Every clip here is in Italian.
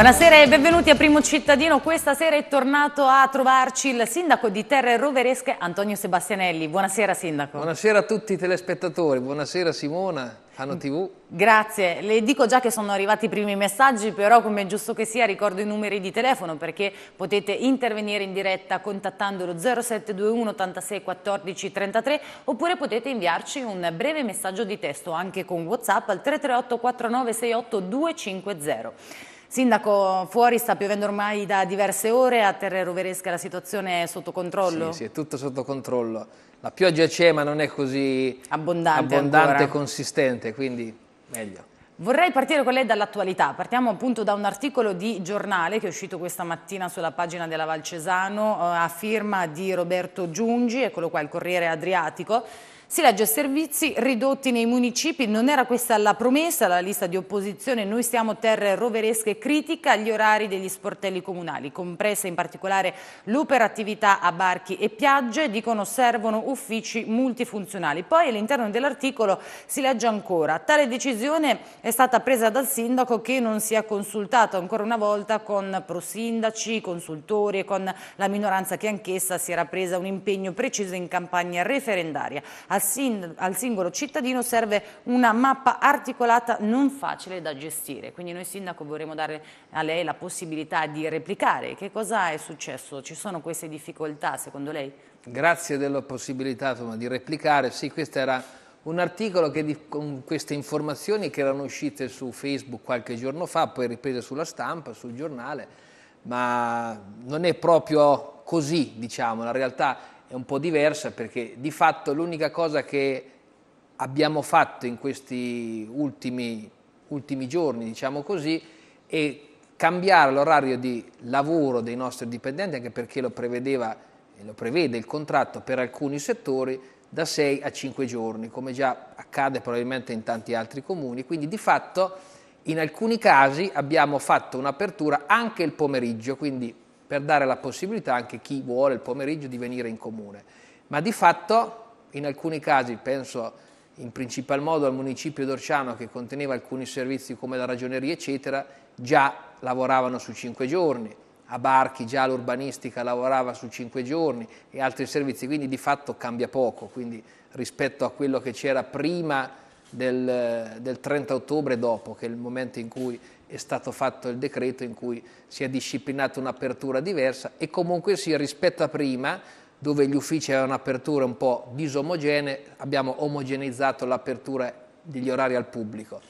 Buonasera e benvenuti a Primo Cittadino. Questa sera è tornato a trovarci il sindaco di Terre Roveresche, Antonio Sebastianelli. Buonasera sindaco. Buonasera a tutti i telespettatori, buonasera Simona, Fano TV. Grazie, le dico già che sono arrivati i primi messaggi, però come è giusto che sia ricordo i numeri di telefono perché potete intervenire in diretta contattandolo 0721 86 14 33 oppure potete inviarci un breve messaggio di testo anche con Whatsapp al 338 49 68 250. Sindaco, fuori sta piovendo ormai da diverse ore, a Terre Roveresca la situazione è sotto controllo? Sì, sì, è tutto sotto controllo. La pioggia c'è ma non è così abbondante, abbondante e consistente, quindi meglio. Vorrei partire con lei dall'attualità, partiamo appunto da un articolo di giornale che è uscito questa mattina sulla pagina della Valcesano eh, a firma di Roberto Giungi, eccolo qua il Corriere Adriatico, si legge servizi ridotti nei municipi, non era questa la promessa, la lista di opposizione, noi siamo terre roveresche critica gli orari degli sportelli comunali, comprese in particolare l'operatività a barchi e piagge, dicono servono uffici multifunzionali. Poi all'interno dell'articolo si legge ancora, tale decisione è stata presa dal sindaco che non si è consultato ancora una volta con prosindaci, consultori e con la minoranza che anch'essa si era presa un impegno preciso in campagna referendaria. A al, sin al singolo cittadino serve una mappa articolata non facile da gestire. Quindi noi sindaco vorremmo dare a lei la possibilità di replicare. Che cosa è successo? Ci sono queste difficoltà secondo lei? Grazie della possibilità insomma, di replicare. Sì, questo era un articolo che, con queste informazioni che erano uscite su Facebook qualche giorno fa, poi riprese sulla stampa, sul giornale, ma non è proprio così, diciamo, la realtà è un po' diversa perché di fatto l'unica cosa che abbiamo fatto in questi ultimi, ultimi giorni, diciamo così, è cambiare l'orario di lavoro dei nostri dipendenti, anche perché lo prevedeva e lo prevede il contratto per alcuni settori, da 6 a 5 giorni, come già accade probabilmente in tanti altri comuni. Quindi di fatto in alcuni casi abbiamo fatto un'apertura anche il pomeriggio, quindi per dare la possibilità anche a chi vuole il pomeriggio di venire in comune. Ma di fatto, in alcuni casi, penso in principal modo al municipio d'Orciano che conteneva alcuni servizi come la ragioneria eccetera, già lavoravano su cinque giorni, a Barchi già l'urbanistica lavorava su cinque giorni e altri servizi, quindi di fatto cambia poco, quindi rispetto a quello che c'era prima del, del 30 ottobre dopo, che è il momento in cui è stato fatto il decreto in cui si è disciplinata un'apertura diversa e comunque si rispetta prima dove gli uffici avevano aperture un po' disomogenee, abbiamo omogeneizzato l'apertura degli orari al pubblico.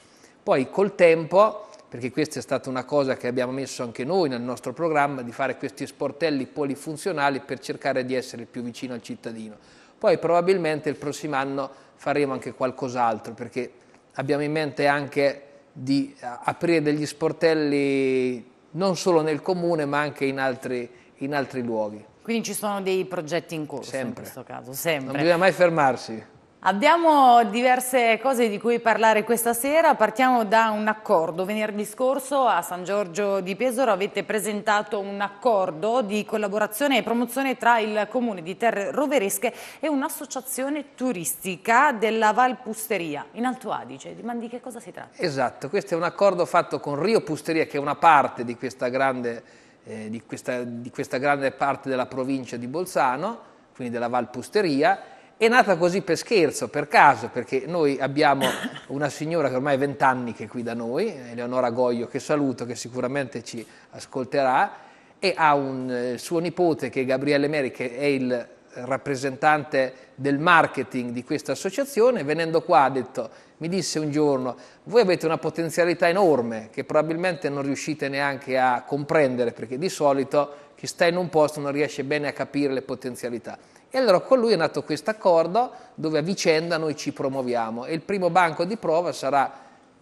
Poi col tempo, perché questa è stata una cosa che abbiamo messo anche noi nel nostro programma, di fare questi sportelli polifunzionali per cercare di essere più vicino al cittadino. Poi probabilmente il prossimo anno faremo anche qualcos'altro, perché abbiamo in mente anche di eh, aprire degli sportelli non solo nel comune ma anche in altri, in altri luoghi. Quindi ci sono dei progetti in corso sempre. in questo caso, sempre. Non bisogna mai fermarsi. Abbiamo diverse cose di cui parlare questa sera, partiamo da un accordo. Venerdì scorso a San Giorgio di Pesaro avete presentato un accordo di collaborazione e promozione tra il comune di Terre Roveresche e un'associazione turistica della Val Pusteria in Alto Adige. Ma di che cosa si tratta? Esatto, questo è un accordo fatto con Rio Pusteria che è una parte di questa grande, eh, di questa, di questa grande parte della provincia di Bolzano, quindi della Val Pusteria, è nata così per scherzo, per caso, perché noi abbiamo una signora che ormai ha vent'anni che è qui da noi, Eleonora Goglio, che saluto, che sicuramente ci ascolterà, e ha un eh, suo nipote che è Gabriele Meri, che è il rappresentante del marketing di questa associazione, venendo qua ha detto, mi disse un giorno, voi avete una potenzialità enorme che probabilmente non riuscite neanche a comprendere, perché di solito chi sta in un posto non riesce bene a capire le potenzialità. E allora con lui è nato questo accordo dove a vicenda noi ci promuoviamo e il primo banco di prova sarà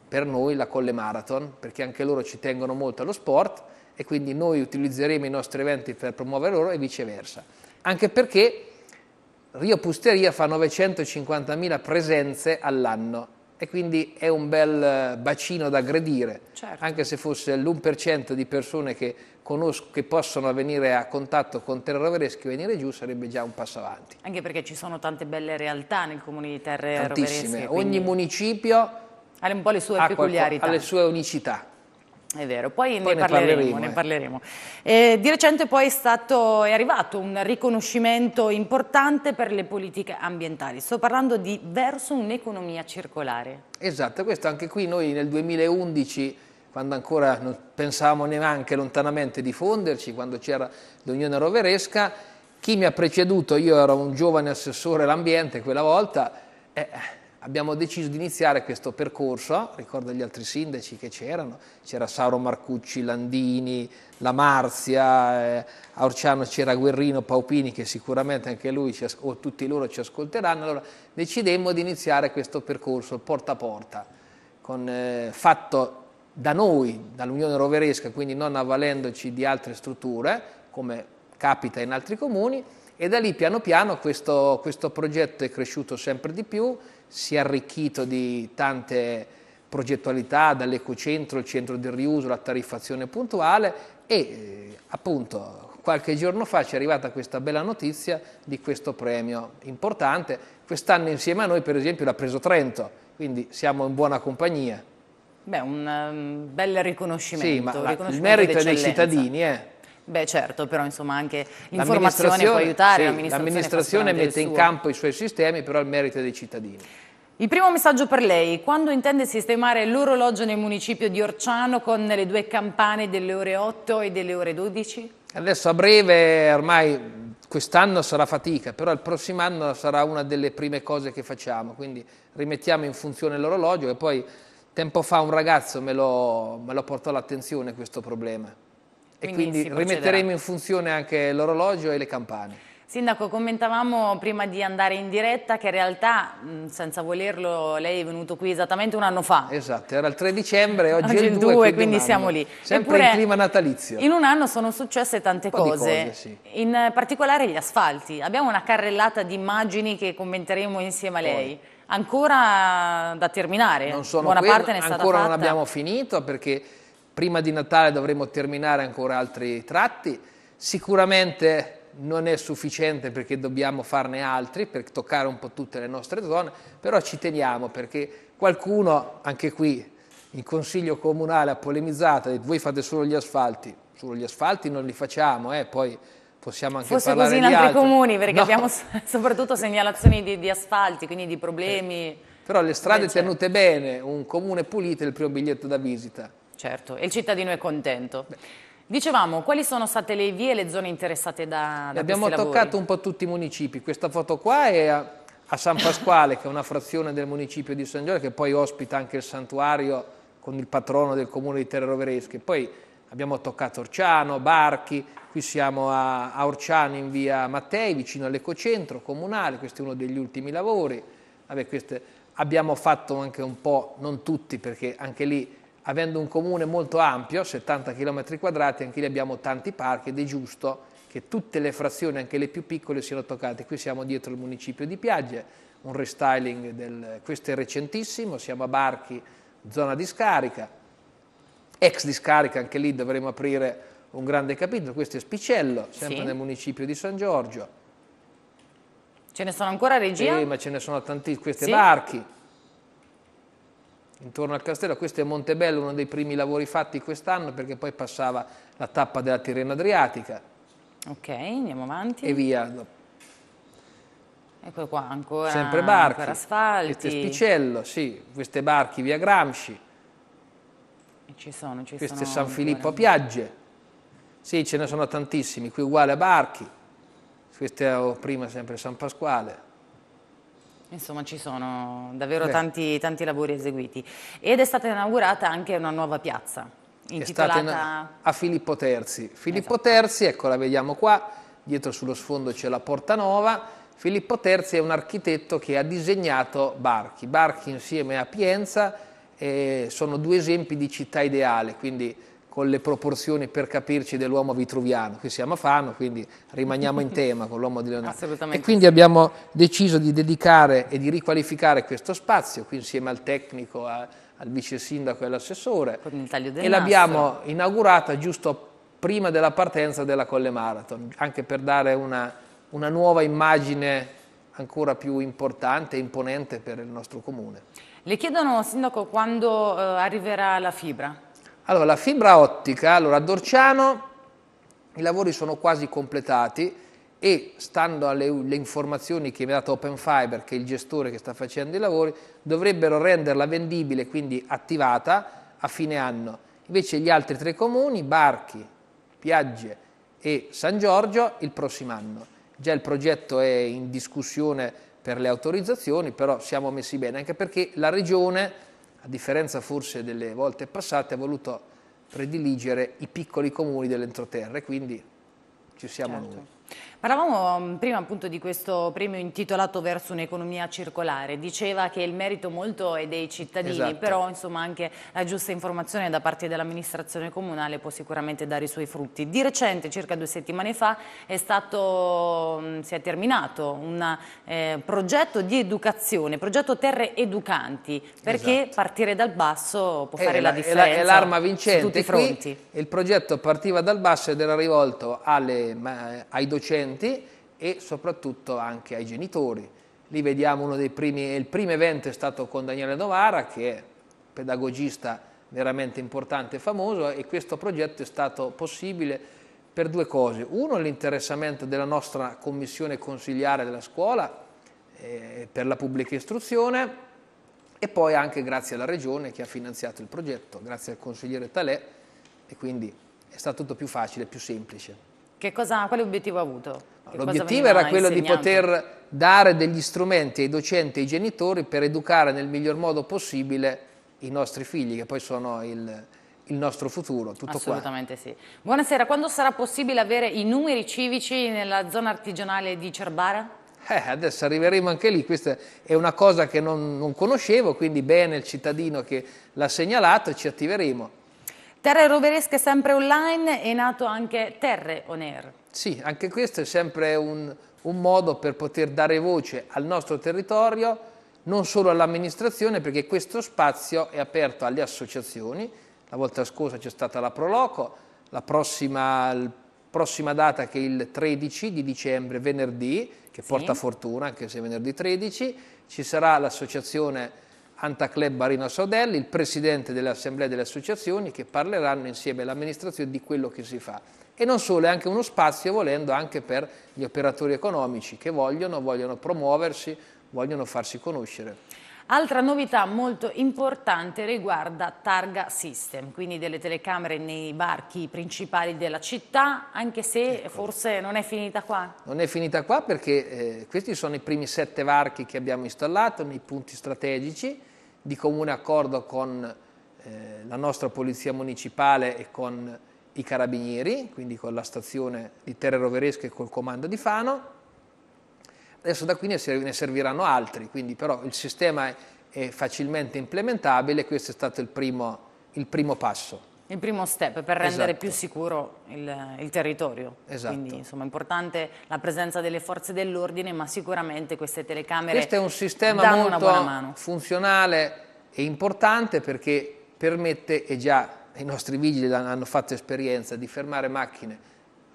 per noi la Colle Marathon, perché anche loro ci tengono molto allo sport e quindi noi utilizzeremo i nostri eventi per promuovere loro e viceversa. Anche perché Rio Pusteria fa 950.000 presenze all'anno e quindi è un bel eh, bacino da aggredire, certo. anche se fosse l'1% di persone che, conosco, che possono venire a contatto con Terre Rovereschi venire giù sarebbe già un passo avanti. Anche perché ci sono tante belle realtà nel comune di Terre Tantissime. Rovereschi. Ogni municipio ha, un po' le ha, qualco, ha le sue unicità. È vero, poi, poi ne, ne, parleremo. parleremo, eh. ne parleremo. Eh, di recente poi è, stato, è, arrivato un riconoscimento importante per le politiche ambientali. Sto parlando di verso un'economia circolare. Esatto, questo anche qui noi nel 2011, quando ancora non pensavamo neanche lontanamente di fonderci, quando c'era l'Unione Roveresca, chi mi ha preceduto, io ero un giovane assessore all'ambiente quella volta, eh, abbiamo deciso di iniziare questo percorso, ricordo gli altri sindaci che c'erano, c'era Sauro Marcucci, Landini, La Marzia, eh, a Orciano c'era Guerrino, Paupini che sicuramente anche lui ci, o tutti loro ci ascolteranno, allora decidemmo di iniziare questo percorso porta a porta, con, eh, fatto da noi, dall'Unione Roveresca, quindi non avvalendoci di altre strutture, come capita in altri comuni, e da lì piano piano questo, questo progetto è cresciuto sempre di più, si è arricchito di tante progettualità, dall'ecocentro, il centro del riuso, la tariffazione puntuale e eh, appunto qualche giorno fa ci è arrivata questa bella notizia di questo premio importante. Quest'anno insieme a noi, per esempio, l'ha preso Trento, quindi siamo in buona compagnia. Beh, un um, bel riconoscimento. Sì, ma riconoscimento il merito è dei cittadini, eh. Beh certo, però insomma anche l'informazione può aiutare, sì, l'amministrazione, mette in campo i suoi sistemi, però al merito dei cittadini. Il primo messaggio per lei, quando intende sistemare l'orologio nel municipio di Orciano con le due campane delle ore 8 e delle ore 12? Adesso a breve, ormai quest'anno sarà fatica, però il prossimo anno sarà una delle prime cose che facciamo, quindi rimettiamo in funzione l'orologio e poi tempo fa un ragazzo me lo, me lo portò all'attenzione questo problema e quindi rimetteremo in funzione anche l'orologio e le campane. Sindaco, commentavamo prima di andare in diretta che in realtà, senza volerlo, lei è venuto qui esattamente un anno fa. Esatto, era il 3 dicembre, oggi, oggi è il 2, 2 quindi, quindi siamo lì. Sempre Eppure, in clima natalizio. In un anno sono successe tante cose, cose sì. in particolare gli asfalti. Abbiamo una carrellata di immagini che commenteremo insieme a lei. Poi. Ancora da terminare, non sono buona qui, parte ne è stata fatta. Ancora non abbiamo finito perché prima di Natale dovremo terminare ancora altri tratti, sicuramente non è sufficiente perché dobbiamo farne altri per toccare un po' tutte le nostre zone, però ci teniamo perché qualcuno, anche qui il Consiglio Comunale ha polemizzato, voi fate solo gli asfalti, solo gli asfalti non li facciamo, eh, poi possiamo anche Forse parlare così in altri, altri comuni perché no. abbiamo soprattutto segnalazioni di, di, asfalti, quindi di problemi. Eh. Però le strade tenute bene, un comune pulito è il primo biglietto da visita certo, e il cittadino è contento. Beh. Dicevamo, quali sono state le vie e le zone interessate da, da Abbiamo toccato un po' tutti i municipi. Questa foto qua è a, a, San Pasquale, che è una frazione del municipio di San Giorgio, che poi ospita anche il santuario con il patrono del comune di Terre Roveresche. Poi abbiamo toccato Orciano, Barchi, qui siamo a, a Orciano in via Mattei, vicino all'Ecocentro comunale, questo è uno degli ultimi lavori. Vabbè, queste, abbiamo fatto anche un po', non tutti, perché anche lì avendo un comune molto ampio, 70 km quadrati, anche lì abbiamo tanti parchi ed è giusto che tutte le frazioni, anche le più piccole, siano toccate. Qui siamo dietro il municipio di Piagge, un restyling, del, questo è recentissimo, siamo a Barchi, zona di scarica, ex discarica, anche lì dovremo aprire un grande capitolo, questo è Spicello, sempre sì. nel municipio di San Giorgio. Ce ne sono ancora regia? Sì, ma ce ne sono tanti, queste sì. Barchi intorno al castello. Questo è Montebello, uno dei primi lavori fatti quest'anno perché poi passava la tappa della Tirreno Adriatica. Ok, andiamo avanti. E via. Ecco qua ancora, Sempre barchi, ancora asfalti. Questo è Spicello, sì, queste barchi via Gramsci. E ci sono, ci Questo sono è San ancora. Filippo a Piagge. Sì, ce ne sono tantissimi, qui uguale a Barchi. Questo oh, è prima sempre San Pasquale. Insomma ci sono davvero tanti, tanti, lavori eseguiti ed è stata inaugurata anche una nuova piazza intitolata... È stata a Filippo Terzi. Filippo esatto. Terzi, ecco la vediamo qua, dietro sullo sfondo c'è la Porta Nova, Filippo Terzi è un architetto che ha disegnato Barchi, Barchi insieme a Pienza eh, sono due esempi di città ideale, quindi con le proporzioni per capirci dell'uomo vitruviano. Qui siamo a Fano, quindi rimaniamo in tema con l'uomo di Leonardo. E quindi sì. abbiamo deciso di dedicare e di riqualificare questo spazio, qui insieme al tecnico, a, al vice sindaco e all'assessore. con il taglio del E l'abbiamo inaugurata giusto prima della partenza della Colle Marathon, anche per dare una, una nuova immagine ancora più importante e imponente per il nostro comune. Le chiedono, Sindaco, quando eh, arriverà la fibra? Allora, la fibra ottica, allora a Dorciano i lavori sono quasi completati e stando alle informazioni che mi ha dato Open Fiber, che è il gestore che sta facendo i lavori, dovrebbero renderla vendibile, quindi attivata, a fine anno. Invece gli altri tre comuni, Barchi, Piagge e San Giorgio, il prossimo anno. Già il progetto è in discussione per le autorizzazioni, però siamo messi bene, anche perché la Regione a differenza forse delle volte passate, ha voluto prediligere i piccoli comuni dell'entroterra e quindi ci siamo certo. noi. Parlavamo mm, prima appunto di questo premio intitolato verso un'economia circolare, diceva che il merito molto è dei cittadini, esatto. però insomma anche la giusta informazione da parte dell'amministrazione comunale può sicuramente dare i suoi frutti. Di recente, circa due settimane fa, è stato, mm, si è terminato un eh, progetto di educazione, progetto Terre Educanti, perché esatto. partire dal basso può è eh, fare la, la differenza. È l'arma vincente, su tutti i fronti. Qui, il progetto partiva dal basso ed era rivolto alle, ai docenti studenti e soprattutto anche ai genitori. Lì vediamo uno dei primi, il primo evento è stato con Daniele Novara che è pedagogista veramente importante e famoso e questo progetto è stato possibile per due cose. Uno l'interessamento della nostra commissione consigliare della scuola eh, per la pubblica istruzione e poi anche grazie alla regione che ha finanziato il progetto, grazie al consigliere Talè e quindi è stato tutto più facile, più semplice. Cosa, quale obiettivo ha avuto? L'obiettivo era quello di poter dare degli strumenti ai docenti e ai genitori per educare nel miglior modo possibile i nostri figli, che poi sono il, il nostro futuro, tutto Assolutamente qua. sì. Buonasera, quando sarà possibile avere i numeri civici nella zona artigianale di Cerbara? Eh, adesso arriveremo anche lì, questa è una cosa che non, non conoscevo, quindi bene il cittadino che l'ha segnalato, ci attiveremo. Terre Roveresche sempre online è nato anche Terre On Air. Sì, anche questo è sempre un, un modo per poter dare voce al nostro territorio, non solo all'amministrazione, perché questo spazio è aperto alle associazioni. La volta scorsa c'è stata la Proloco, la prossima, la prossima, data che è il 13 di dicembre, venerdì, che sì. porta fortuna, anche se è venerdì 13, ci sarà l'associazione Antacleb Barino Sodelli, il presidente dell'Assemblea assemblee delle associazioni che parleranno insieme all'amministrazione di quello che si fa. E non solo, è anche uno spazio volendo anche per gli operatori economici che vogliono, vogliono promuoversi, vogliono farsi conoscere. Altra novità molto importante riguarda Targa System, quindi delle telecamere nei barchi principali della città, anche se ecco. forse non è finita qua. Non è finita qua perché eh, questi sono i primi sette varchi che abbiamo installato nei punti strategici, di comune accordo con eh, la nostra polizia municipale e con i carabinieri, quindi con la stazione di Terre Roveresche e col comando di Fano. Adesso da qui ne, serviranno altri, quindi però il sistema è facilmente implementabile, questo è stato il primo, il primo passo. Il primo step per rendere esatto. più sicuro il, il territorio. Esatto. Quindi insomma è importante la presenza delle forze dell'ordine, ma sicuramente queste telecamere Questo è un sistema molto funzionale e importante perché permette, e già i nostri vigili hanno fatto esperienza, di fermare macchine,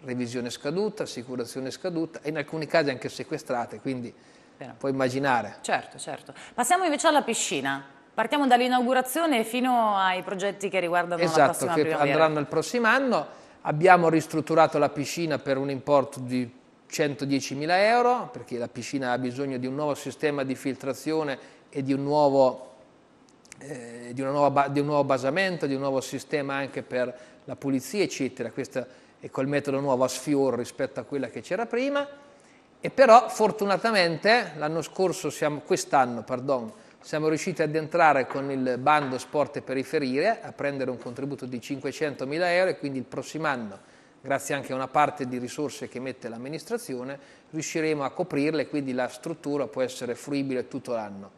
revisione scaduta, assicurazione scaduta e in alcuni casi anche sequestrate, quindi Però. puoi immaginare. Certo, certo. Passiamo invece alla piscina. Partiamo dall'inaugurazione fino ai progetti che riguardano esatto, la prossima che andranno il prossimo anno. Abbiamo ristrutturato la piscina per un importo di 110.000 euro, perché la piscina ha bisogno di un nuovo sistema di filtrazione e di un nuovo, eh, di nuova, di un nuovo basamento, di un nuovo sistema anche per la pulizia, eccetera. Questa è col metodo nuovo a sfioro rispetto a quella che c'era prima. E però fortunatamente l'anno scorso, quest'anno, pardon, siamo riusciti ad entrare con il bando Sport e Periferie a prendere un contributo di 500 mila euro e quindi il prossimo anno, grazie anche a una parte di risorse che mette l'amministrazione, riusciremo a coprirle e quindi la struttura può essere fruibile tutto l'anno.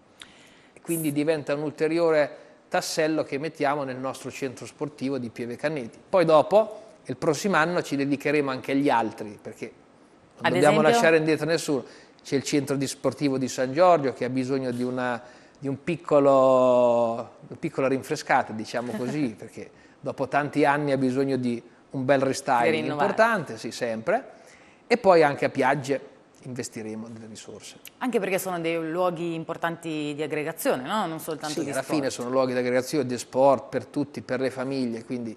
Quindi diventa un ulteriore tassello che mettiamo nel nostro centro sportivo di Pieve Canneti. Poi dopo, il prossimo anno, ci dedicheremo anche agli altri, perché non Ad dobbiamo esempio... lasciare indietro nessuno. C'è il centro di sportivo di San Giorgio che ha bisogno di una di un piccolo, un piccolo rinfrescato, diciamo così, perché dopo tanti anni ha bisogno di un bel restyling importante, sì, sempre. E poi anche a Piagge investiremo delle risorse. Anche perché sono dei luoghi importanti di aggregazione, no? Non soltanto sì, di alla fine sono luoghi di aggregazione, di sport per tutti, per le famiglie, quindi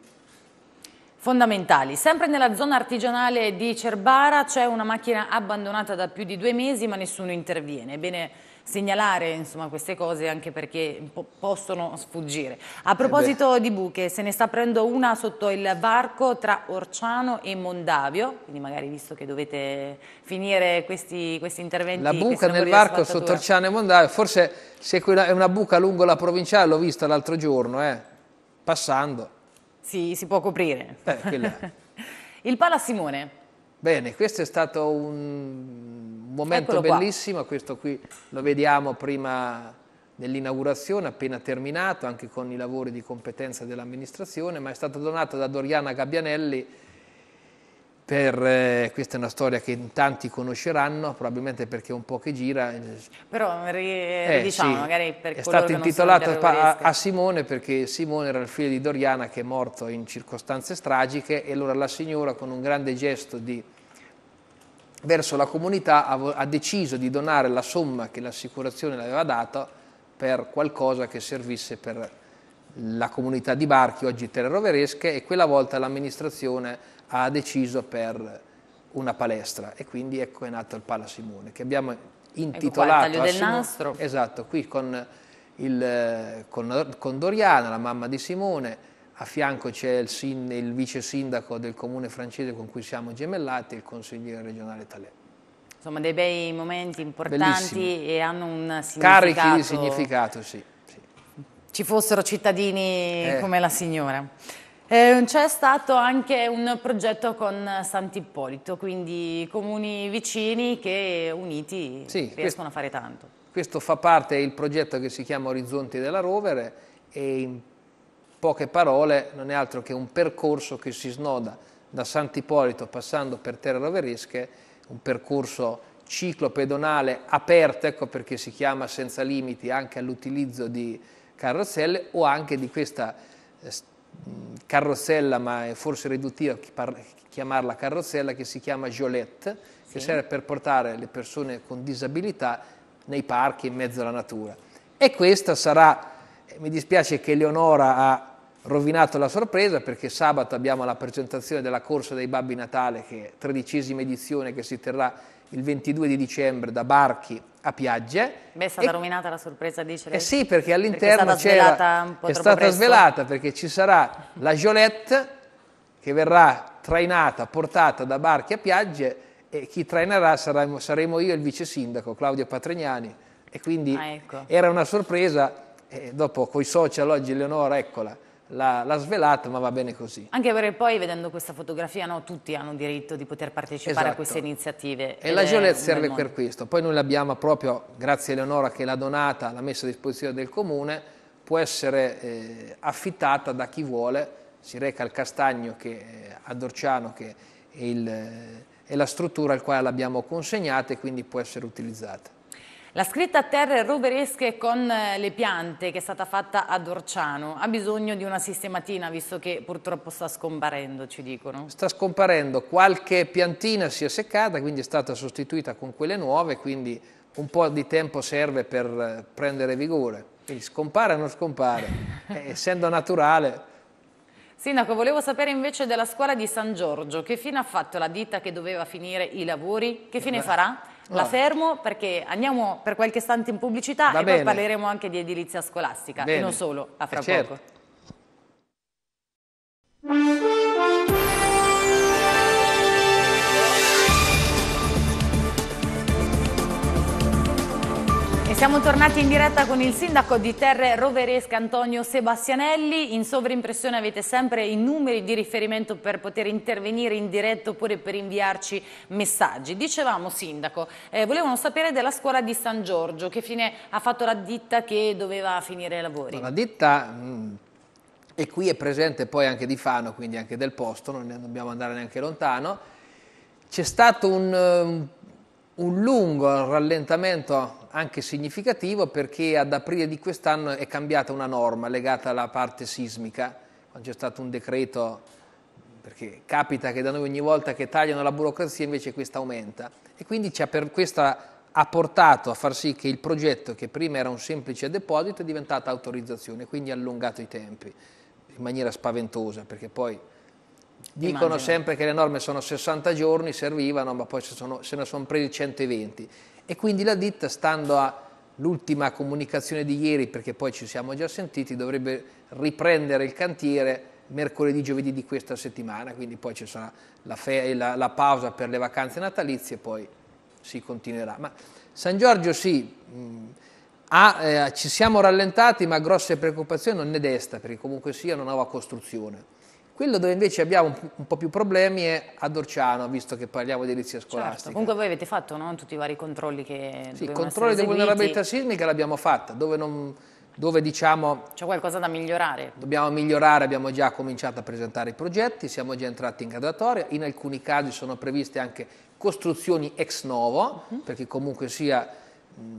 fondamentali. Sempre nella zona artigianale di Cerbara c'è una macchina abbandonata da più di due mesi ma nessuno interviene. Ebbene segnalare insomma, queste cose anche perché po possono sfuggire. A eh proposito eh di buche, se ne sta aprendo una sotto il varco tra Orciano e Mondavio, quindi magari visto che dovete finire questi, questi interventi. La buca nel varco sotto Orciano e Mondavio, forse è una buca lungo la provinciale, l'ho vista l'altro giorno, eh, passando. Si, si può coprire. Eh, Il Pala Simone Bene, questo è stato un momento Eccolo bellissimo, qua. questo qui lo vediamo prima dell'inaugurazione, appena terminato, anche con i lavori di competenza dell'amministrazione, ma è stato donato da Doriana Gabbianelli per, eh, questa è una storia che tanti conosceranno, probabilmente perché è un po' che gira. Eh, Però eh, diciamo, sì. magari per È stato intitolato a, a, Simone perché Simone era il figlio di Doriana che è morto in circostanze tragiche e allora la signora con un grande gesto di, verso la comunità ha, ha deciso di donare la somma che l'assicurazione le aveva dato per qualcosa che servisse per la comunità di Barchi, oggi Terre Roveresche, e quella volta l'amministrazione ha deciso per una palestra e quindi ecco è nato il Pala Simone che abbiamo intitolato ecco qua, del Simone, nastro. esatto qui con, il, con, con, Doriana la mamma di Simone a fianco c'è il, sin, il vice sindaco del comune francese con cui siamo gemellati il consigliere regionale Talè insomma dei bei momenti importanti Bellissimi. e hanno un significato carichi di significato sì, sì. ci fossero cittadini eh. come la signora eh, c'è stato anche un progetto con Sant'Ippolito, quindi comuni vicini che uniti sì, riescono questo, a fare tanto. Questo fa parte del progetto che si chiama Orizzonti della Rovere e in poche parole non è altro che un percorso che si snoda da Sant'Ippolito passando per Terre Roveresche, un percorso ciclopedonale aperto, ecco perché si chiama senza limiti anche all'utilizzo di carrozzelle o anche di questa eh, Mm, carrozzella, ma è forse riduttiva chiamarla carrozzella, che si chiama Jolette, sì. che serve per portare le persone con disabilità nei parchi in mezzo alla natura. E questa sarà, eh, mi dispiace che Leonora ha rovinato la sorpresa perché sabato abbiamo la presentazione della corsa dei Babbi Natale, che è la tredicesima edizione che si terrà il 22 di dicembre da Barchi a Piagge. Beh, è stata e, rovinata la sorpresa, dice eh lei. Eh sì, perché all'interno perché è stata svelata un po' È stata svelata perché ci sarà la Jolette che verrà trainata, portata da Barchi a Piagge e chi trainerà saremo, saremo io e il vice sindaco Claudio Patregnani. e quindi ah, ecco. era una sorpresa e dopo coi social oggi Leonora, eccola, l'ha svelata, ma va bene così. Anche perché poi vedendo questa fotografia no, tutti hanno diritto di poter partecipare esatto. a queste iniziative. E la Joliet serve per questo. Poi noi l'abbiamo proprio, grazie a Eleonora che l'ha donata, l'ha messa a disposizione del comune, può essere eh, affittata da chi vuole, si reca al Castagno che, eh, a Dorciano che è, il, eh, è la struttura al quale l'abbiamo consegnata e quindi può essere utilizzata. La scritta a terre roveresche con eh, le piante che è stata fatta a Dorciano. ha bisogno di una sistematina visto che purtroppo sta scomparendo, ci dicono. Sta scomparendo, qualche piantina si è seccata, quindi è stata sostituita con quelle nuove, quindi un po' di tempo serve per eh, prendere vigore. Quindi scompare o non scompare, eh, essendo naturale Sindaco, volevo sapere invece della scuola di San Giorgio, che fine ha fatto la ditta che doveva finire i lavori? Che fine Beh. farà? La fermo perché andiamo per qualche istante in pubblicità Va e bene. poi parleremo anche di edilizia scolastica bene. e non solo, a eh, fra eh, poco. Certo. Siamo tornati in diretta con il sindaco di Terre Roveresca Antonio Sebastianelli. In sovrimpressione avete sempre i numeri di riferimento per poter intervenire in diretta oppure per inviarci messaggi. Dicevamo sindaco, eh, volevano sapere della scuola di San Giorgio, che fine ha fatto la ditta che doveva finire i lavori? La ditta mh, mm, è qui, è presente poi anche di Fano, quindi anche del posto, non ne dobbiamo andare neanche lontano. C'è stato un, eh, un lungo rallentamento anche significativo perché ad aprile di quest'anno è cambiata una norma legata alla parte sismica, quando c'è stato un decreto, perché capita che da noi ogni volta che tagliano la burocrazia invece questa aumenta e quindi questa ha portato a far sì che il progetto che prima era un semplice deposito è diventato autorizzazione, quindi ha allungato i tempi in maniera spaventosa perché poi Dicono Immagino. sempre che le norme sono 60 giorni, servivano, ma poi se, sono, se ne sono presi 120. E quindi la ditta, stando all'ultima comunicazione di ieri, perché poi ci siamo già sentiti, dovrebbe riprendere il cantiere mercoledì, giovedì di questa settimana, quindi poi ci sarà la, la, la pausa per le vacanze natalizie e poi si continuerà. Ma San Giorgio sì, mh, mm, ha, eh, ci siamo rallentati, ma grosse preoccupazioni non ne desta, perché comunque sia una nuova costruzione quello dove invece abbiamo un po' più problemi è a Dorciano, visto che parliamo di edilizia certo, scolastica. Certo. Comunque voi avete fatto no? tutti i vari controlli che Sì, controlli di vulnerabilità sismica l'abbiamo fatta, dove non dove diciamo... C'è qualcosa da migliorare. Dobbiamo migliorare, abbiamo già cominciato a presentare i progetti, siamo già entrati in graduatoria, in alcuni casi sono previste anche costruzioni ex novo, uh mhm. -huh. perché comunque sia,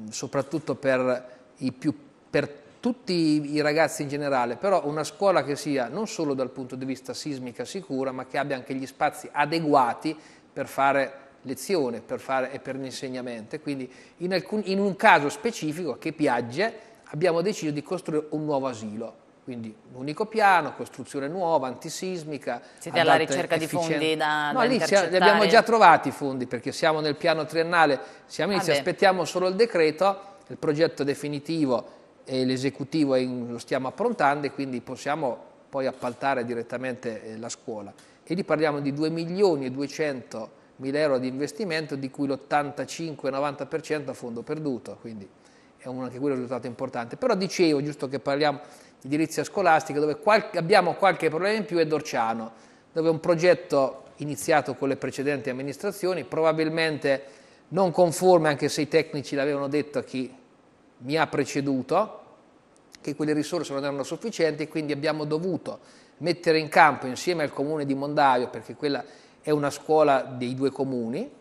soprattutto per, i più, per tutti i ragazzi in generale, però una scuola che sia non solo dal punto di vista sismica sicura, ma che abbia anche gli spazi adeguati per fare lezione per fare, e per l'insegnamento. Quindi in, alcun, in un caso specifico, che Piagge, abbiamo deciso di costruire un nuovo asilo. Quindi un unico piano, costruzione nuova, antisismica. Siete alla ricerca efficiente. di fondi da, no, da lì li abbiamo già trovati i fondi perché siamo nel piano triennale, siamo ah, inizi, aspettiamo solo il decreto, il progetto definitivo e l'esecutivo lo stiamo approntando e quindi possiamo poi appaltare direttamente eh, la scuola. E lì parliamo di 2 milioni e 200 mila euro di investimento, di cui l'85-90% a fondo perduto, quindi è un, anche quello un risultato importante. Però dicevo, giusto che parliamo di edilizia scolastica, dove qualche, abbiamo qualche problema in più, è Dorciano, dove un progetto iniziato con le precedenti amministrazioni, probabilmente non conforme, anche se i tecnici l'avevano detto a chi mi ha preceduto, che quelle risorse non erano sufficienti e quindi abbiamo dovuto mettere in campo insieme al comune di Mondaio, perché quella è una scuola dei due comuni,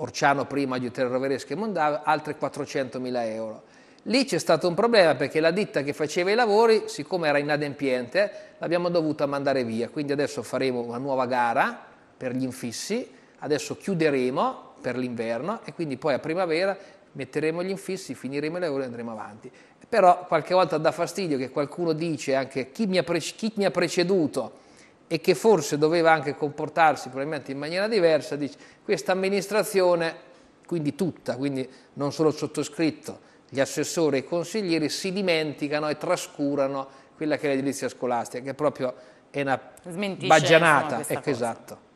Orciano prima, Giuterra Roveresca e Mondaio, altre 400.000 euro. Lì c'è stato un problema perché la ditta che faceva i lavori, siccome era inadempiente, l'abbiamo dovuta mandare via. Quindi adesso faremo una nuova gara per gli infissi, adesso chiuderemo per l'inverno e quindi poi a primavera metteremo gli infissi, finiremo i lavori e andremo avanti. Però qualche volta dà fastidio che qualcuno dice anche chi mi ha, pre- chi mi ha preceduto e che forse doveva anche comportarsi probabilmente in maniera diversa, dice questa amministrazione, quindi tutta, quindi non solo il sottoscritto, gli assessori e i consiglieri si dimenticano e trascurano quella che è l'edilizia scolastica, che è proprio è una baggianata. Ecco, esatto.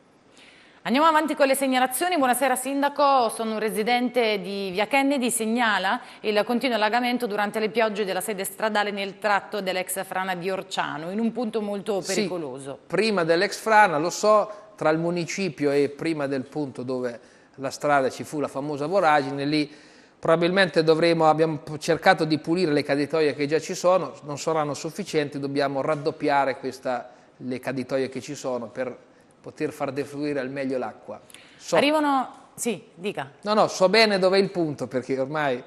Andiamo avanti con le segnalazioni. Buonasera Sindaco, sono un residente di Via Kennedy, segnala il continuo allagamento durante le piogge della sede stradale nel tratto dell'ex frana di Orciano, in un punto molto pericoloso. Sì, prima dell'ex frana, lo so, tra il municipio e prima del punto dove la strada ci fu la famosa voragine, lì probabilmente dovremo, abbiamo cercato di pulire le caditoie che già ci sono, non saranno sufficienti, dobbiamo raddoppiare questa, le caditoie che ci sono per poter far defluire al meglio l'acqua. So, Arrivano, sì, dica. No, no, so bene dov'è il punto perché ormai il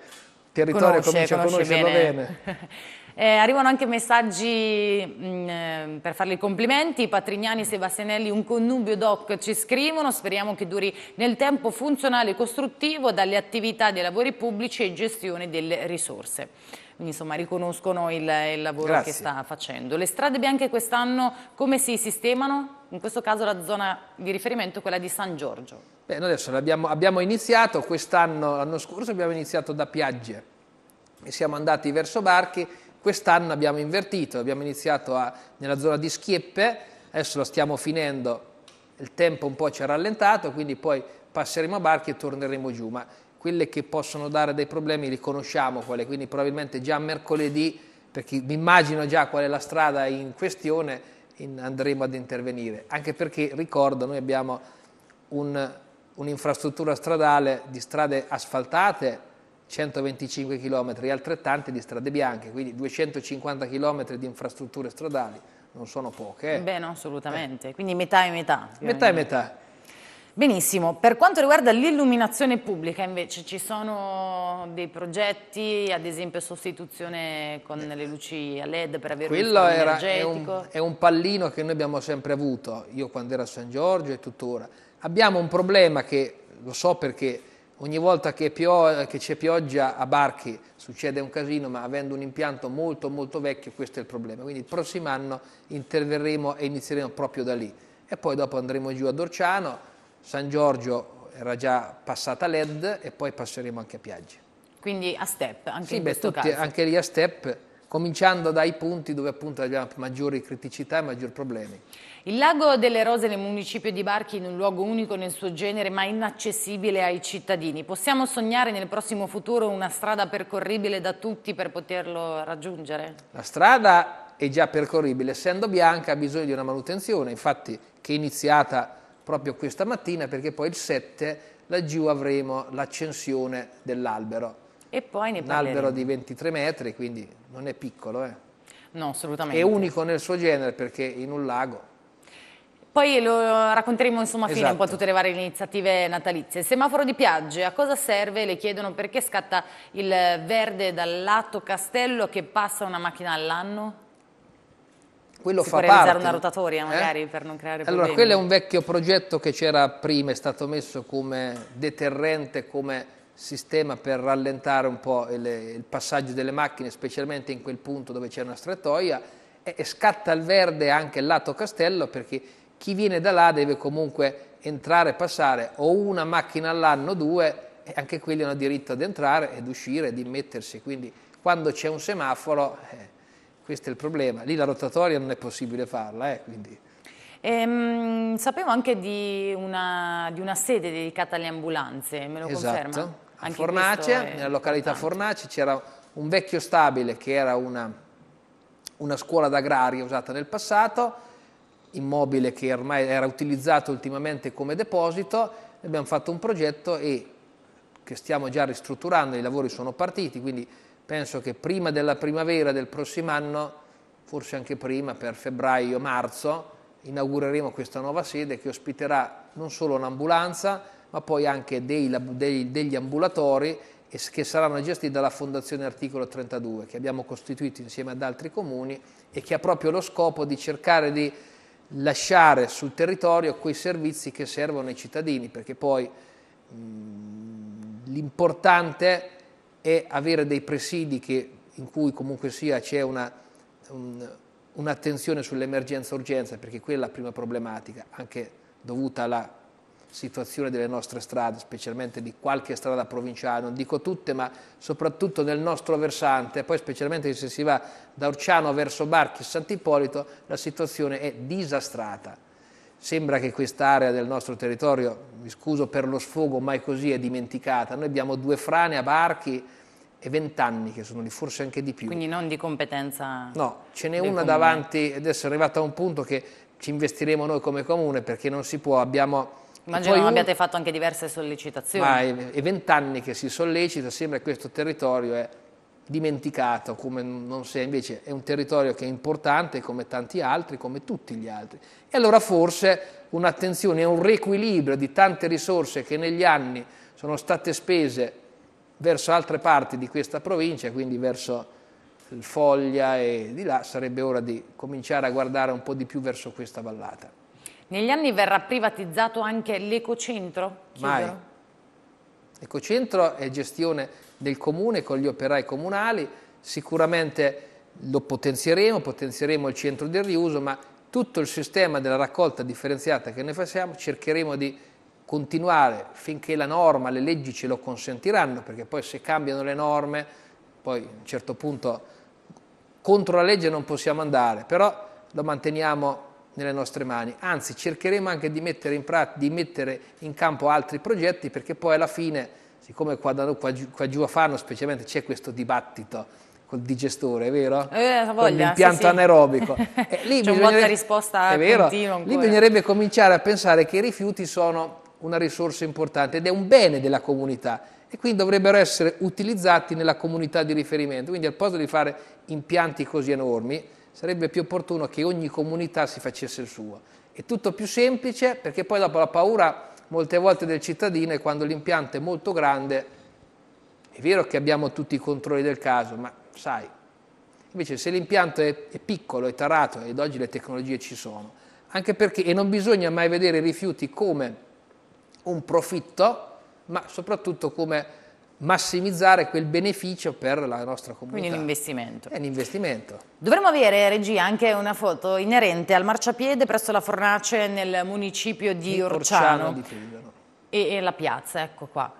territorio conosce, comincia conosce a conoscerlo bene. bene. eh, arrivano anche messaggi mh, mm, eh, per farle i complimenti, Patrignani, Sebastianelli, un connubio doc ci scrivono, speriamo che duri nel tempo funzionale e costruttivo dalle attività dei lavori pubblici e gestione delle risorse quindi insomma riconoscono il, il lavoro Grazie. che sta facendo. Le strade bianche quest'anno come si sistemano? in questo caso la zona di riferimento è quella di San Giorgio. Beh, noi adesso abbiamo, abbiamo iniziato, quest'anno, l'anno scorso abbiamo iniziato da Piagge e siamo andati verso Barchi, quest'anno abbiamo invertito, abbiamo iniziato a, nella zona di Schieppe, adesso lo stiamo finendo, il tempo un po' ci ha rallentato, quindi poi passeremo a Barchi e torneremo giù, ma quelle che possono dare dei problemi li conosciamo, quelle, quindi probabilmente già mercoledì, perché mi immagino già qual è la strada in questione, in, andremo ad intervenire, anche perché ricordo noi abbiamo un, un'infrastruttura stradale di strade asfaltate 125 km e altrettante di strade bianche, quindi 250 km di infrastrutture stradali, non sono poche. Eh. Beh no, assolutamente, eh. quindi metà e metà. Metà e metà. Benissimo, per quanto riguarda l'illuminazione pubblica invece ci sono dei progetti, ad esempio sostituzione con le luci a led per avere Quello un era, è un, è un pallino che noi abbiamo sempre avuto, io quando ero a San Giorgio e tuttora. Abbiamo un problema che lo so perché ogni volta che, c'è pioggia a Barchi succede un casino, ma avendo un impianto molto molto vecchio questo è il problema. Quindi il prossimo anno interverremo e inizieremo proprio da lì. E poi dopo andremo giù a Dorciano, San Giorgio era già passata LED e poi passeremo anche a Piaggia. Quindi a step, anche sì, in beh, questo tutti, caso. Anche lì a step, cominciando dai punti dove appunto abbiamo maggiori criticità e maggiori problemi. Il lago delle Rose nel municipio di Barchi in un luogo unico nel suo genere ma inaccessibile ai cittadini. Possiamo sognare nel prossimo futuro una strada percorribile da tutti per poterlo raggiungere? La strada è già percorribile, essendo bianca ha bisogno di una manutenzione, infatti che è iniziata proprio questa mattina perché poi il 7 laggiù avremo l'accensione dell'albero. E poi ne parleremo. Un albero di 23 metri, quindi non è piccolo. Eh. No, assolutamente. È unico nel suo genere perché in un lago. Poi lo racconteremo insomma a esatto. un tutte le varie iniziative natalizie. Il semaforo di piagge, a cosa serve? Le chiedono perché scatta il verde dal lato castello che passa una macchina all'anno? quello si fa può parte. una rotatoria eh? magari eh? per non creare problemi. Allora, quello è un vecchio progetto che c'era prima, è stato messo come deterrente, come sistema per rallentare un po' il, il passaggio delle macchine, specialmente in quel punto dove c'è una strettoia, e, e scatta al verde anche il lato castello perché chi viene da là deve comunque entrare e passare o una macchina all'anno, o due, e anche quelli hanno diritto ad entrare ed uscire, ed immettersi, quindi quando c'è un semaforo... Eh, questo è il problema. Lì la rotatoria non è possibile farla, eh, quindi... Ehm, sapevo anche di una, di una, sede dedicata alle ambulanze, me lo esatto. conferma? A anche Fornace, nella località importante. Fornace, c'era un vecchio stabile che era una, una scuola d'agraria usata nel passato, immobile che ormai era utilizzato ultimamente come deposito, abbiamo fatto un progetto e che stiamo già ristrutturando, i lavori sono partiti, quindi penso che prima della primavera del prossimo anno, forse anche prima, per febbraio-marzo, inaugureremo questa nuova sede che ospiterà non solo un'ambulanza, ma poi anche dei, dei, degli ambulatori che saranno gestiti dalla Fondazione Articolo 32, che abbiamo costituito insieme ad altri comuni e che ha proprio lo scopo di cercare di lasciare sul territorio quei servizi che servono ai cittadini, perché poi mhmm, l'importante è è avere dei presidi che, in cui comunque sia c'è una, un, un'attenzione sull'emergenza-urgenza, perché quella è la prima problematica, anche dovuta alla situazione delle nostre strade, specialmente di qualche strada provinciale, non dico tutte, ma soprattutto nel nostro versante, poi specialmente se si va da Orciano verso Barchi e Sant'Ippolito, la situazione è disastrata. Sembra che quest'area del nostro territorio, mi scuso per lo sfogo, ma è così è dimenticata. Noi abbiamo due frane a Barchi e vent'anni che sono lì, forse anche di più. Quindi non di competenza. No, ce n'è una comune. davanti, adesso è arrivata a un punto che ci investiremo noi come comune perché non si può, abbiamo... Immagino un... abbiate fatto anche diverse sollecitazioni. Ma è vent'anni che si sollecita, sembra che questo territorio è dimenticato, come non sia invece è un territorio che è importante come tanti altri, come tutti gli altri. E allora forse un'attenzione, un riequilibrio di tante risorse che negli anni sono state spese verso altre parti di questa provincia, quindi verso il Foglia e di là, sarebbe ora di cominciare a guardare un po' di più verso questa vallata. Negli anni verrà privatizzato anche l'ecocentro? Mai. L'ecocentro è gestione del comune con gli operai comunali, sicuramente lo potenzieremo, potenzieremo il centro del riuso, ma tutto il sistema della raccolta differenziata che noi facciamo cercheremo di continuare finché la norma, le leggi ce lo consentiranno, perché poi se cambiano le norme, poi a un certo punto contro la legge non possiamo andare, però lo manteniamo nelle nostre mani. Anzi, cercheremo anche di mettere in, prat- di mettere in campo altri progetti, perché poi alla fine, siccome qua, da, qua, giù, qua giù a Fano specialmente c'è questo dibattito col digestore, è vero? Eh, voglia, con l'impianto sì, sì. anaerobico. Eh, lì C'è un botta risposta Lì bisognerebbe cominciare a pensare che i rifiuti sono una risorsa importante ed è un bene della comunità e quindi dovrebbero essere utilizzati nella comunità di riferimento. Quindi al posto di fare impianti così enormi, sarebbe più opportuno che ogni comunità si facesse il suo. È tutto più semplice perché poi dopo la paura molte volte del cittadino è quando l'impianto è molto grande, è vero che abbiamo tutti i controlli del caso, ma sai, invece se l'impianto è, è piccolo, è tarato ed oggi le tecnologie ci sono, anche perché, e non bisogna mai vedere i rifiuti come un profitto, ma soprattutto come massimizzare quel beneficio per la nostra comunità. Quindi un investimento. È un investimento. Dovremmo avere, regia, anche una foto inerente al marciapiede presso la Fornace nel municipio di, di Orciano. Orciano di Friulano. E, e la piazza, ecco qua.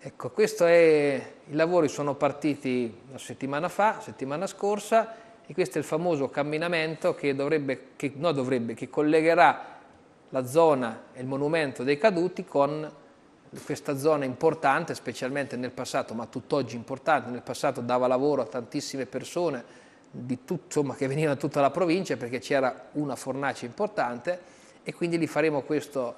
Ecco, questo è, i lavori sono partiti una settimana fa, settimana scorsa, e questo è il famoso camminamento che, dovrebbe, che, no, dovrebbe, che collegherà la zona e il monumento dei caduti con questa zona importante, specialmente nel passato, ma tutt'oggi importante, nel passato dava lavoro a tantissime persone tutto, insomma, che venivano da tutta la provincia perché c'era una fornace importante e quindi li faremo questo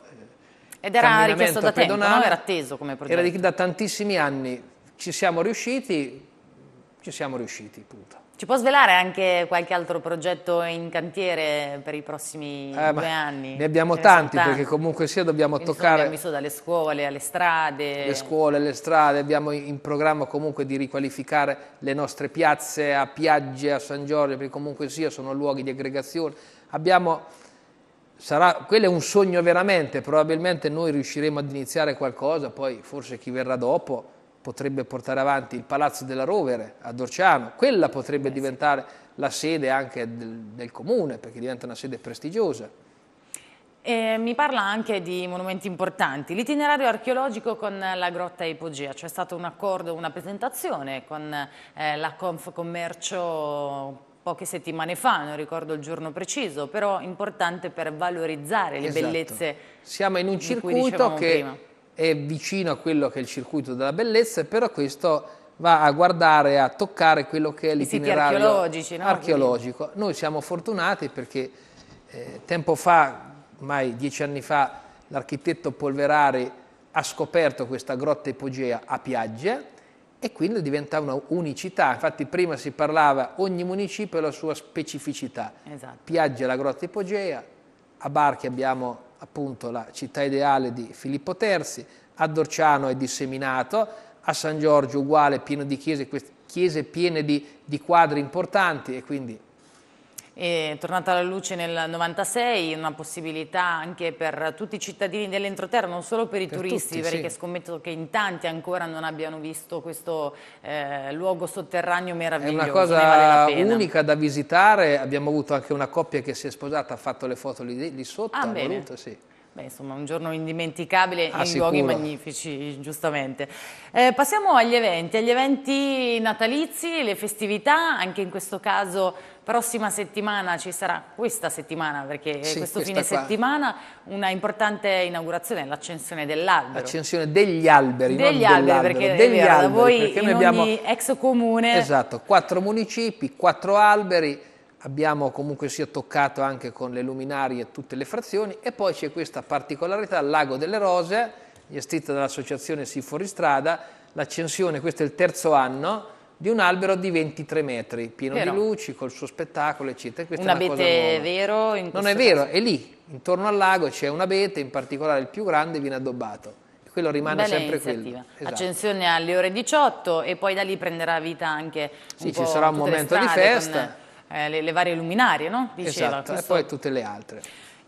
eh, Ed era richiesto da tempo, non era atteso come progetto. Era da tantissimi anni, ci siamo riusciti, ci siamo riusciti, punto. Ci può svelare anche qualche altro progetto in cantiere per i prossimi eh, due anni? Ne abbiamo tanti, tanti, perché comunque sia dobbiamo Quindi toccare... Abbiamo visto dalle scuole alle strade... Le scuole, le strade, abbiamo in programma comunque di riqualificare le nostre piazze a Piagge, a San Giorgio, perché comunque sia sono luoghi di aggregazione. Abbiamo... Sarà, quello è un sogno veramente, probabilmente noi riusciremo ad iniziare qualcosa, poi forse chi verrà dopo potrebbe portare avanti il Palazzo della Rovere a Dorciano, quella potrebbe eh diventare la sede anche del, del comune, perché diventa una sede prestigiosa. E mi parla anche di monumenti importanti, l'itinerario archeologico con la grotta Ipogea, c'è stato un accordo, una presentazione con eh, la Confcommercio poche settimane fa, non ricordo il giorno preciso, però importante per valorizzare le esatto. bellezze Siamo in un circuito che prima è vicino a quello che è il circuito della bellezza, però questo va a guardare, a toccare quello che è l'itinerario no? archeologico. Noi siamo fortunati perché eh, tempo fa, ormai dieci anni fa, l'architetto Polverari ha scoperto questa grotta ipogea a Piaggia e quindi diventa una unicità. Infatti prima si parlava ogni municipio ha la sua specificità. Esatto. Piaggia è la grotta ipogea, a Barchi abbiamo appunto la città ideale di Filippo III, a Dorciano è disseminato, a San Giorgio uguale, pieno di chiese, chiese piene di, di quadri importanti e quindi è tornata alla luce nel 96, una possibilità anche per tutti i cittadini dell'entroterra, non solo per i per turisti, tutti, perché sì. scommetto che in tanti ancora non abbiano visto questo eh, luogo sotterraneo meraviglioso. È una cosa vale unica da visitare, abbiamo avuto anche una coppia che si è sposata, ha fatto le foto lì, lì sotto, ah, ha bene. voluto, sì. Beh, insomma, un giorno indimenticabile ah, in sicuro. luoghi magnifici, giustamente. Eh, passiamo agli eventi, agli eventi natalizi, le festività, anche in questo caso prossima settimana ci sarà, questa settimana perché sì, questo fine qua. settimana, una importante inaugurazione, l'accensione dell'albero. L'accensione degli alberi, degli alberi, perché, degli vero, alberi, da voi perché noi abbiamo... ex comune... Esatto, quattro municipi, quattro alberi, abbiamo comunque sia toccato anche con le luminarie tutte le frazioni e poi c'è questa particolarità il Lago delle Rose, gestita dall'associazione Siforistrada, l'accensione, questo è il terzo anno, di un albero di 23 metri, pieno vero. di luci, col suo spettacolo, eccetera. Questa un abete è vero? non è vero, caso. è lì, intorno al lago c'è un abete, in particolare il più grande viene addobbato. quello rimane Bella sempre iniziativa. quello. Esatto. Accensione alle ore 18 e poi da lì prenderà vita anche Sì, ci sarà un momento di festa. Con, eh, le, le, varie luminarie, no? Diceva, esatto, questo... e poi tutte le altre.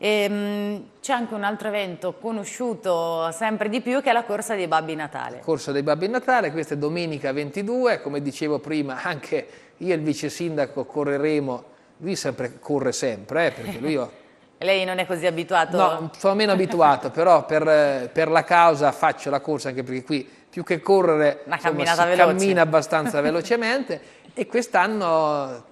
Ehm, c'è anche un altro evento conosciuto sempre di più che è la Corsa dei Babbi Natale. Corsa dei Babbi Natale, questa è domenica 22, come dicevo prima anche io e il vice sindaco correremo, lui sempre, corre sempre, eh, perché lui... Ho... Lei non è così abituato? No, sono meno abituato, però per, per, la causa faccio la corsa anche perché qui più che correre Una insomma, si veloce. cammina abbastanza velocemente e quest'anno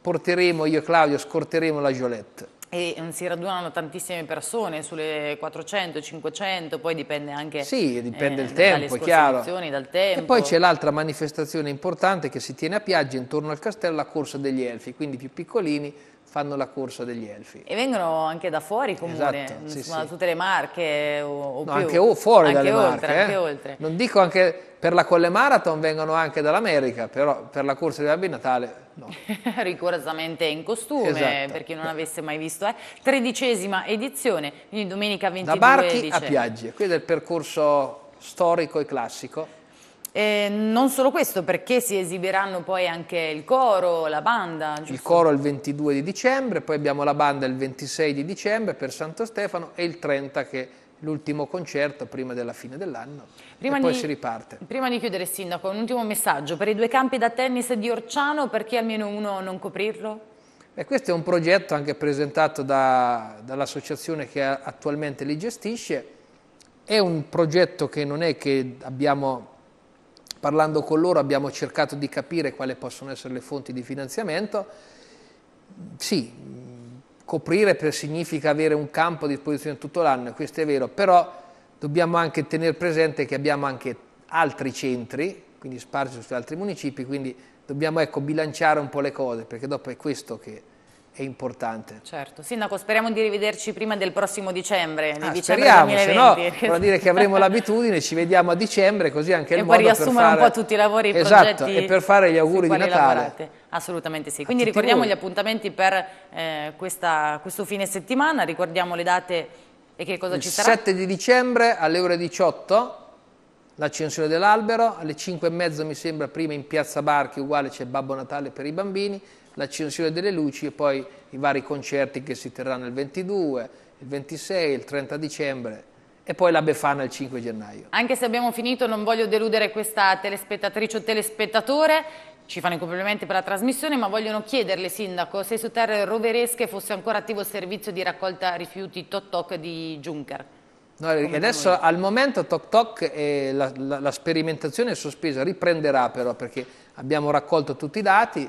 porteremo, io e Claudio, scorteremo la Giolette e mm, si radunano tantissime persone sulle 400, 500, poi dipende anche Sì, dipende eh, tempo, dal tempo. E poi c'è l'altra manifestazione importante che si tiene a Piaggia intorno al castello, la corsa degli elfi, quindi più piccolini fanno la corsa degli elfi. E vengono anche da fuori comunque, esatto, sì, insomma, sì. tutte le marche o, o no, anche o fuori anche dalle oltre, marche. Anche eh. oltre. Non dico anche per la Colle Marathon vengono anche dall'America, però per la corsa di Babbi Natale no. Rigorosamente in costume, esatto. per chi non avesse mai visto. Eh. Tredicesima edizione, quindi domenica 22 Da Barchi 12. a Piaggi, qui è il percorso storico e classico. Eh, non solo questo, perché si esibiranno poi anche il coro, la banda. Giusto? Il coro il 22 di dicembre, poi abbiamo la banda il 26 di dicembre per Santo Stefano e il 30 che è l'ultimo concerto prima della fine dell'anno prima e poi di, si riparte. Prima di chiudere Sindaco, un ultimo messaggio per i due campi da tennis di Orciano, perché almeno uno non coprirlo? Beh, questo è un progetto anche presentato da, dall'associazione che attualmente li gestisce, è un progetto che non è che abbiamo Parlando con loro abbiamo cercato di capire quali possono essere le fonti di finanziamento. Sì, coprire significa avere un campo a disposizione tutto l'anno, questo è vero, però dobbiamo anche tenere presente che abbiamo anche altri centri, quindi sparsi su altri municipi, quindi dobbiamo ecco, bilanciare un po' le cose, perché dopo è questo che è importante. Certo. Sindaco, speriamo di rivederci prima del prossimo dicembre, ah, dicembre speriamo, 2020. se no vuol dire che avremo l'abitudine, ci vediamo a dicembre, così anche e il modo per fare... E poi riassumere un po' tutti i lavori, i esatto, e per fare gli auguri di Natale. Lavorate. Assolutamente sì. Quindi ricordiamo voi. gli appuntamenti per eh, questa, questo fine settimana, ricordiamo le date e che cosa il ci sarà. Il 7 di dicembre alle ore 18 l'accensione dell'albero, alle 5 e mezzo mi sembra prima in Piazza Barchi uguale c'è Babbo Natale per i bambini, l'accensione delle Luci e poi i vari concerti che si terranno il 22, il 26, il 30 dicembre e poi la Befana il 5 gennaio. Anche se abbiamo finito non voglio deludere questa telespettatrice o telespettatore, ci fanno i complimenti per la trasmissione, ma vogliono chiederle, Sindaco, se su terre roveresche fosse ancora attivo il servizio di raccolta rifiuti Toc Toc di Juncker. No, adesso noi. al momento Toc Toc eh, la, la, la sperimentazione è sospesa, riprenderà però perché abbiamo raccolto tutti i dati,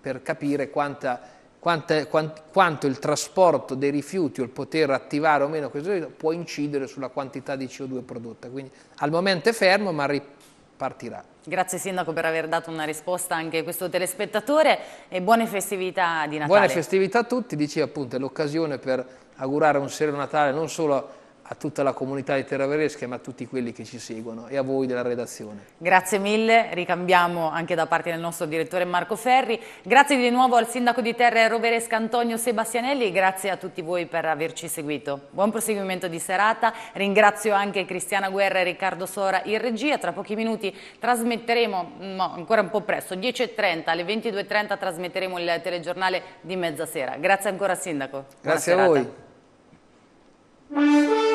per capire quanta, quanta, quant, quanto il trasporto dei rifiuti o il poter attivare o meno questo rifiuto può incidere sulla quantità di CO2 prodotta. Quindi al momento è fermo ma ripartirà. Grazie Sindaco per aver dato una risposta anche a questo telespettatore e buone festività di Natale. Buone festività a tutti, dicevo appunto è l'occasione per augurare un sereno Natale non solo a a tutta la comunità di Terra Veresca, ma a tutti quelli che ci seguono e a voi della redazione. Grazie mille, ricambiamo anche da parte del nostro direttore Marco Ferri. Grazie di nuovo al sindaco di Terra Roveresca Antonio Sebastianelli e grazie a tutti voi per averci seguito. Buon proseguimento di serata, ringrazio anche Cristiana Guerra e Riccardo Sora in regia. Tra pochi minuti trasmetteremo, no, ancora un po' presto, 10.30 alle 22.30 trasmetteremo il telegiornale di mezzasera. Grazie ancora sindaco. grazie a voi.